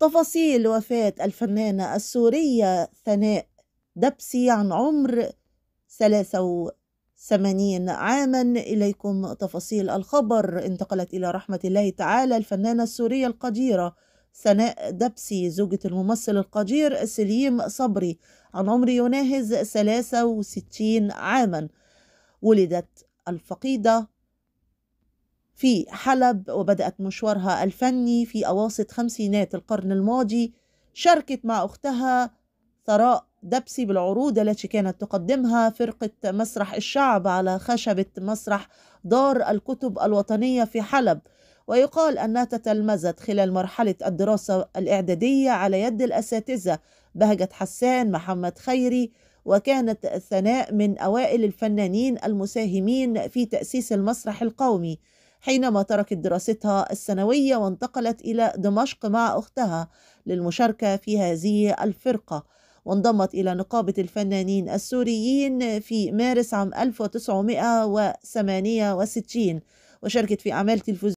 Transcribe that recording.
تفاصيل وفاة الفنانة السورية ثناء دبسي عن عمر 83 عاما إليكم تفاصيل الخبر انتقلت إلى رحمة الله تعالى الفنانة السورية القديرة ثناء دبسي زوجة الممثل القدير سليم صبري عن عمر يناهز 63 عاما ولدت الفقيدة في حلب وبدأت مشوارها الفني في أواسط خمسينات القرن الماضي شاركت مع أختها ثراء دبسي بالعروض التي كانت تقدمها فرقة مسرح الشعب على خشبة مسرح دار الكتب الوطنية في حلب ويقال أنها تتلمذت خلال مرحلة الدراسة الإعدادية على يد الأساتذة بهجة حسان محمد خيري وكانت ثناء من أوائل الفنانين المساهمين في تأسيس المسرح القومي حينما تركت دراستها الثانوية وانتقلت إلى دمشق مع أختها للمشاركة في هذه الفرقة وانضمت إلى نقابة الفنانين السوريين في مارس عام 1968 وشاركت في أعمال تلفزيونية